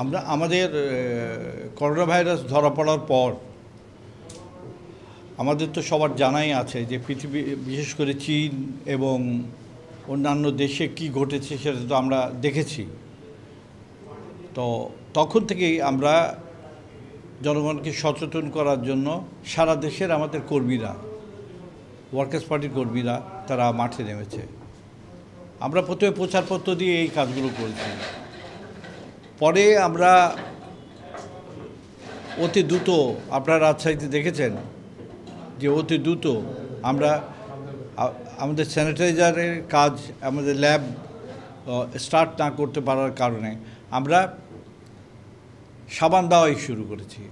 আমরা আমাদের corona virus ধরা পড়ার পর আমাদের তো সবার জানাই আছে যে পৃথিবী বিশেষ করে চীন এবং অন্যান্য দেশে কি ঘটেছে সেটা তো আমরা দেখেছি তো তখন থেকেই আমরা জনগণকে সচেতন করার জন্য সারা দেশের আমাদের কর্মীরা ওয়ার্কার্স পার্টির কর্মীরা তারা মাঠে নেমেছে আমরা প্রথমে প্রচারপত্র দিয়ে এই কাজগুলো করেছি পরে আমরা অতি দ্রুত আপনারা রাজশাহীতে দেখেছেন যে অতি দ্রুত আমরা আমাদের স্যানিটাইজারের কাজ আমাদের ল্যাব স্টার্ট না করতে পারার কারণে আমরা সাবান দেওয়াই শুরু করেছি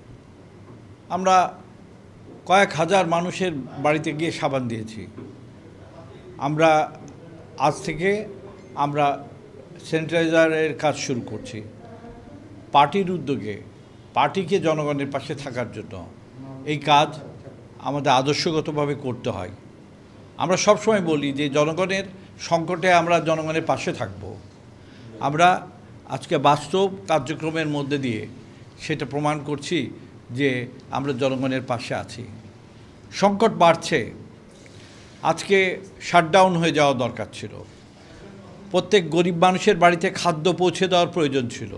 আমরা কয়েক হাজার মানুষের বাড়িতে গিয়ে সাবান দিয়েছি আমরা আজ থেকে আমরা স্যানিটাইজারের কাজ শুরু করছি পার্টির উদ্যোগে পার্টিকে জনগণের পাশে থাকার জন্য এই কাজ আমাদের আদর্শগতভাবে করতে হয় আমরা সবসময় বলি যে জনগণের সংকটে আমরা জনগণের পাশে থাকব আমরা আজকে বাস্তব কার্যক্রমের মধ্যে দিয়ে সেটা প্রমাণ করছি যে আমরা জনগণের পাশে আছি সংকট বাড়ছে আজকে শাটডাউন হয়ে যাওয়া দরকার ছিল প্রত্যেক গরিব মানুষের বাড়িতে খাদ্য পৌঁছে দেওয়ার প্রয়োজন ছিল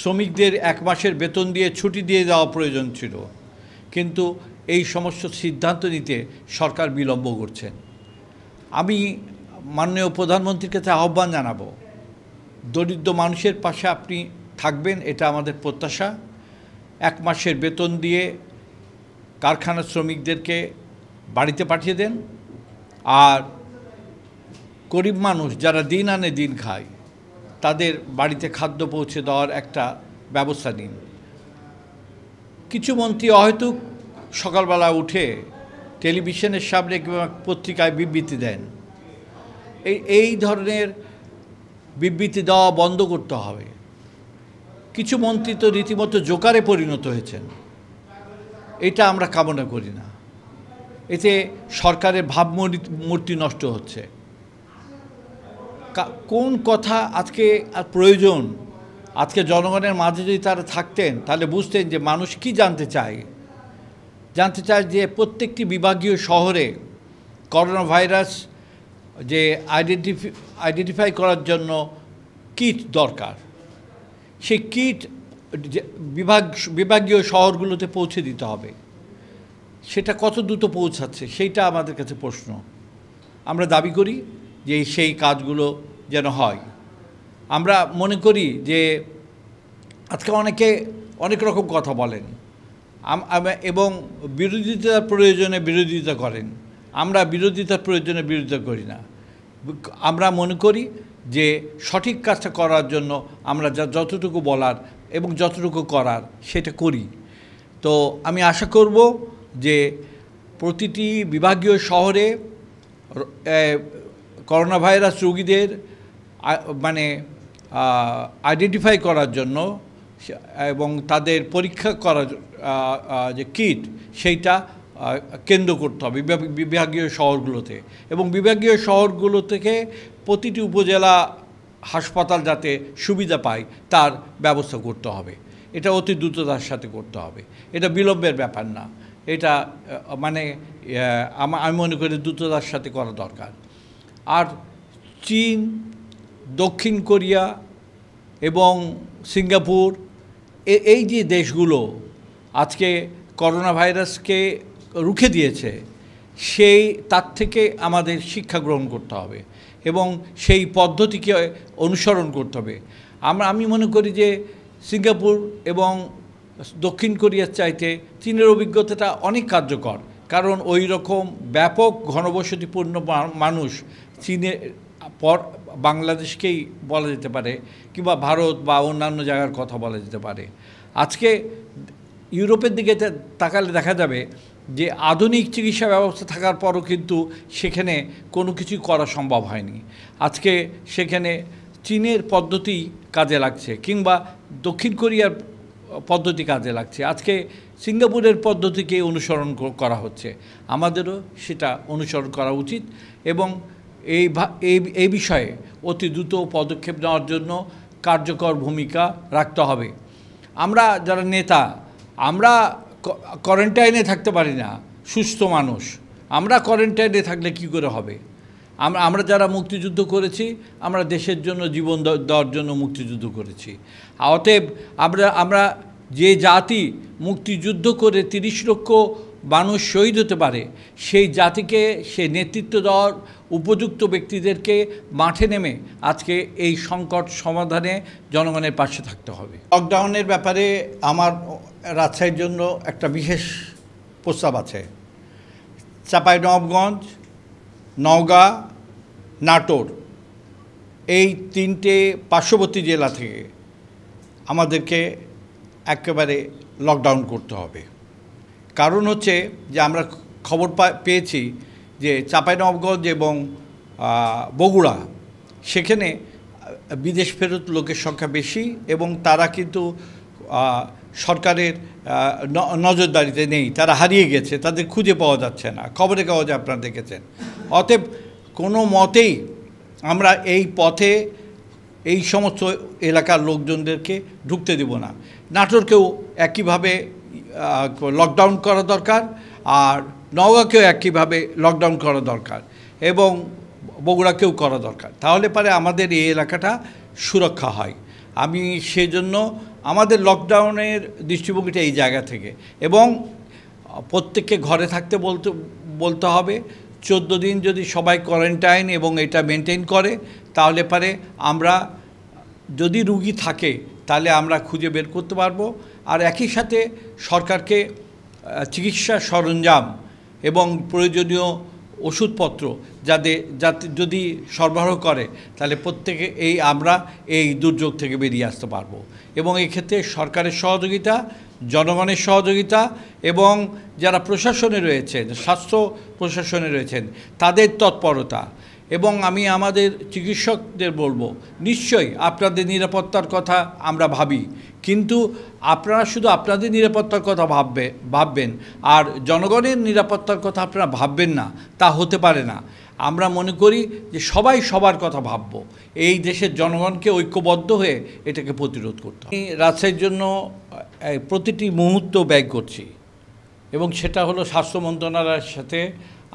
শ্রমিকদের এক মাসের বেতন দিয়ে ছুটি দিয়ে দেওয়া প্রয়োজন ছিল কিন্তু এই সমস্ত সিদ্ধান্ত নিতে সরকার বিলম্ব করছেন আমি মাননীয় প্রধানমন্ত্রীর কাছে আহ্বান জানাব দরিদ্র মানুষের পাশে আপনি থাকবেন এটা আমাদের প্রত্যাশা এক মাসের বেতন দিয়ে কারখানা শ্রমিকদেরকে বাড়িতে পাঠিয়ে দেন আর গরিব মানুষ যারা দিন আনে দিন খায় তাদের বাড়িতে খাদ্য পৌঁছে দেওয়ার একটা ব্যবস্থা নিন কিছু মন্ত্রী অহেতুক সকালবেলা উঠে টেলিভিশনের সামনে কিংবা পত্রিকায় বিবৃতি দেন এই এই ধরনের বিবৃতি দেওয়া বন্ধ করতে হবে কিছু মন্ত্রী তো রীতিমতো জোকারে পরিণত হয়েছেন এটা আমরা কামনা করি না এতে সরকারের ভাবমূর্তি নষ্ট হচ্ছে কোন কথা আজকে প্রয়োজন আজকে জনগণের মাঝে যদি তারা থাকতেন তাহলে বুঝতেন যে মানুষ কি জানতে চায় জানতে চায় যে প্রত্যেকটি বিভাগীয় শহরে করোনা ভাইরাস যে আইডেন্টিফি আইডেন্টিফাই করার জন্য কিট দরকার সেই কিট বিভাগ বিভাগীয় শহরগুলোতে পৌঁছে দিতে হবে সেটা কত দ্রুত পৌঁছাচ্ছে সেইটা আমাদের কাছে প্রশ্ন আমরা দাবি করি যে সেই কাজগুলো যেন হয় আমরা মনে করি যে আজকে অনেকে অনেক রকম কথা বলেন এবং বিরোধিতার প্রয়োজনে বিরোধিতা করেন আমরা বিরোধিতার প্রয়োজনে বিরোধিতা করি না আমরা মনে করি যে সঠিক কাজটা করার জন্য আমরা যা যতটুকু বলার এবং যতটুকু করার সেটা করি তো আমি আশা করব যে প্রতিটি বিভাগীয় শহরে করোনা ভাইরাস রোগীদের মানে আইডেন্টিফাই করার জন্য এবং তাদের পরীক্ষা করার যে কিট সেইটা কেন্দ্র করতে হবে বিভাগীয় শহরগুলোতে এবং বিভাগীয় শহরগুলো থেকে প্রতিটি উপজেলা হাসপাতাল যাতে সুবিধা পায় তার ব্যবস্থা করতে হবে এটা অতি দ্রুততার সাথে করতে হবে এটা বিলম্বের ব্যাপার না এটা মানে আমি মনে করি দ্রুততার সাথে করা দরকার আর চীন দক্ষিণ কোরিয়া এবং সিঙ্গাপুর এই যে দেশগুলো আজকে করোনা ভাইরাসকে রুখে দিয়েছে সেই তার থেকে আমাদের শিক্ষা গ্রহণ করতে হবে এবং সেই পদ্ধতিকে অনুসরণ করতে হবে আমরা আমি মনে করি যে সিঙ্গাপুর এবং দক্ষিণ কোরিয়ার চাইতে চীনের অভিজ্ঞতাটা অনেক কার্যকর কারণ ওই রকম ব্যাপক ঘনবসতিপূর্ণ মানুষ চীনে পর বাংলাদেশকেই বলা যেতে পারে কিংবা ভারত বা অন্যান্য জায়গার কথা বলা যেতে পারে আজকে ইউরোপের দিকে তাকালে দেখা যাবে যে আধুনিক চিকিৎসা ব্যবস্থা থাকার পরও কিন্তু সেখানে কোনো কিছুই করা সম্ভব হয়নি আজকে সেখানে চীনের পদ্ধতি কাজে লাগছে কিংবা দক্ষিণ কোরিয়ার পদ্ধতি কাজে লাগছে আজকে সিঙ্গাপুরের পদ্ধতিকে অনুসরণ করা হচ্ছে আমাদেরও সেটা অনুসরণ করা উচিত এবং এই এই বিষয়ে অতি দ্রুত পদক্ষেপ নেওয়ার জন্য কার্যকর ভূমিকা রাখতে হবে আমরা যারা নেতা আমরা কোয়ারেন্টাইনে থাকতে পারি না সুস্থ মানুষ আমরা কোয়ারেন্টাইনে থাকলে কি করে হবে আমরা আমরা যারা মুক্তিযুদ্ধ করেছি আমরা দেশের জন্য জীবন দেওয়ার জন্য মুক্তিযুদ্ধ করেছি অতএব আমরা আমরা যে জাতি মুক্তিযুদ্ধ করে তিরিশ লক্ষ মানুষ শহীদ হতে পারে সেই জাতিকে সে নেতৃত্ব দেওয়ার উপযুক্ত ব্যক্তিদেরকে মাঠে নেমে আজকে এই সংকট সমাধানে জনগণের পাশে থাকতে হবে লকডাউনের ব্যাপারে আমার রাজশাহীর জন্য একটা বিশেষ প্রস্তাব আছে চাপাই নবগঞ্জ নওগাঁ নাটোর এই তিনটে পার্শ্ববর্তী জেলা থেকে আমাদেরকে একেবারে লকডাউন করতে হবে কারণ হচ্ছে যে আমরা খবর পেয়েছি যে চাঁপাইনবগঞ্জ এবং বগুড়া সেখানে বিদেশ ফেরত লোকের সংখ্যা বেশি এবং তারা কিন্তু সরকারের নজরদারিতে নেই তারা হারিয়ে গেছে তাদের খুঁজে পাওয়া যাচ্ছে না খবরে কাগজে আপনারা দেখেছেন অতএব কোনো মতেই আমরা এই পথে এই সমস্ত এলাকার লোকজনদেরকে ঢুকতে দেব না নাটোরকেও একইভাবে লকডাউন করা দরকার আর নওগাঁকেও একইভাবে লকডাউন করা দরকার এবং বগুড়াকেও করা দরকার তাহলে পারে আমাদের এই এলাকাটা সুরক্ষা হয় আমি সেজন্য আমাদের লকডাউনের দৃষ্টিভঙ্গিটা এই জায়গা থেকে এবং প্রত্যেককে ঘরে থাকতে বলতে বলতে হবে চোদ্দ দিন যদি সবাই কোয়ারেন্টাইন এবং এটা মেনটেন করে তাহলে পারে আমরা যদি রুগী থাকে তাহলে আমরা খুঁজে বের করতে পারবো আর একই সাথে সরকারকে চিকিৎসা সরঞ্জাম এবং প্রয়োজনীয় ওষুধপত্র যাতে যাতে যদি সরবরাহ করে তাহলে প্রত্যেকে এই আমরা এই দুর্যোগ থেকে বেরিয়ে আসতে পারবো এবং এক্ষেত্রে সরকারের সহযোগিতা জনগণের সহযোগিতা এবং যারা প্রশাসনে রয়েছেন স্বাস্থ্য প্রশাসনে রয়েছেন তাদের তৎপরতা এবং আমি আমাদের চিকিৎসকদের বলবো নিশ্চয়ই আপনাদের নিরাপত্তার কথা আমরা ভাবি কিন্তু আপনারা শুধু আপনাদের নিরাপত্তার কথা ভাববে ভাববেন আর জনগণের নিরাপত্তার কথা আপনারা ভাববেন না তা হতে পারে না আমরা মনে করি যে সবাই সবার কথা ভাবব এই দেশের জনগণকে ঐক্যবদ্ধ হয়ে এটাকে প্রতিরোধ করতে আমি রাজশাহীর জন্য প্রতিটি মুহূর্ত ব্যয় করছি এবং সেটা হলো স্বাস্থ্য মন্ত্রণালয়ের সাথে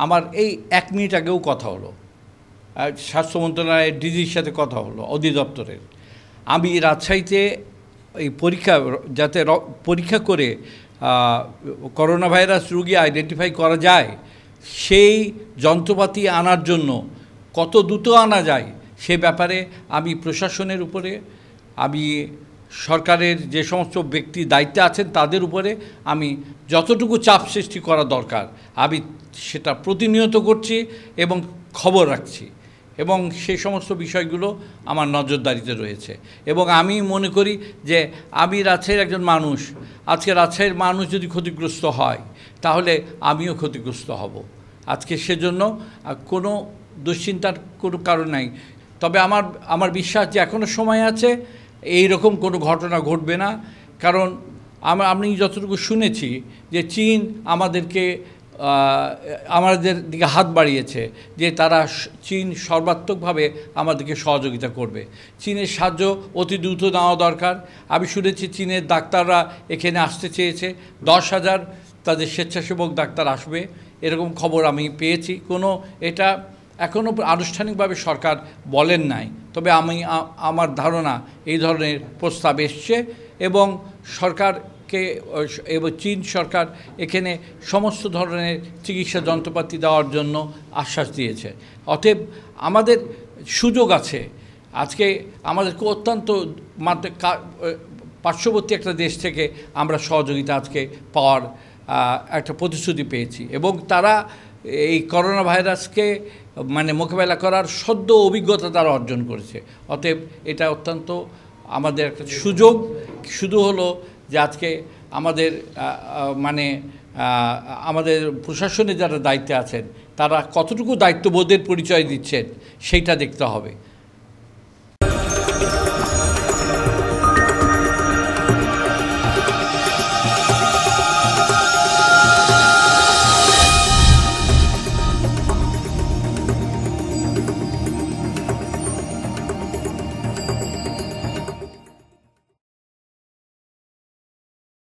আমার এই এক মিনিট আগেও কথা হলো স্বাস্থ্য মন্ত্রণালয়ের ডিজির সাথে কথা হলো অধিদপ্তরের আমি রাজশাহীতে এই পরীক্ষা যাতে পরীক্ষা করে করোনা ভাইরাস রুগী আইডেন্টিফাই করা যায় সেই যন্ত্রপাতি আনার জন্য কত দ্রুত আনা যায় সে ব্যাপারে আমি প্রশাসনের উপরে আমি সরকারের যে সমস্ত ব্যক্তি দায়িত্বে আছেন তাদের উপরে আমি যতটুকু চাপ সৃষ্টি করা দরকার আমি সেটা প্রতিনিয়ত করছি এবং খবর রাখছি এবং সে সমস্ত বিষয়গুলো আমার নজরদারিতে রয়েছে এবং আমি মনে করি যে আমি রাজশাহীর একজন মানুষ আজকে রাজশাহীর মানুষ যদি ক্ষতিগ্রস্ত হয় তাহলে আমিও ক্ষতিগ্রস্ত হব আজকে সেজন্য কোনো দুশ্চিন্তার কোনো কারণ নাই তবে আমার আমার বিশ্বাস যে এখনও সময় আছে এই রকম কোনো ঘটনা ঘটবে না কারণ আমি যতটুকু শুনেছি যে চীন আমাদেরকে আমাদের দিকে হাত বাড়িয়েছে যে তারা চীন সর্বাত্মকভাবে আমাদেরকে সহযোগিতা করবে চীনের সাহায্য অতি দ্রুত নেওয়া দরকার আমি শুনেছি চীনের ডাক্তাররা এখানে আসতে চেয়েছে দশ হাজার তাদের স্বেচ্ছাসেবক ডাক্তার আসবে এরকম খবর আমি পেয়েছি কোনো এটা এখনও আনুষ্ঠানিকভাবে সরকার বলেন নাই তবে আমি আমার ধারণা এই ধরনের প্রস্তাব এসছে এবং সরকার কে এবং চীন সরকার এখানে সমস্ত ধরনের চিকিৎসা যন্ত্রপাতি দেওয়ার জন্য আশ্বাস দিয়েছে অতএব আমাদের সুযোগ আছে আজকে আমাদেরকে অত্যন্ত পার্শ্ববর্তী একটা দেশ থেকে আমরা সহযোগিতা আজকে পাওয়ার একটা প্রতিশ্রুতি পেয়েছি এবং তারা এই করোনা ভাইরাসকে মানে মোকাবেলা করার সদ্য অভিজ্ঞতা তারা অর্জন করেছে অতএব এটা অত্যন্ত আমাদের একটা সুযোগ শুধু হলো যে আজকে আমাদের মানে আমাদের প্রশাসনে যারা দায়িত্বে আছেন তারা কতটুকু দায়িত্ববোধের পরিচয় দিচ্ছেন সেইটা দেখতে হবে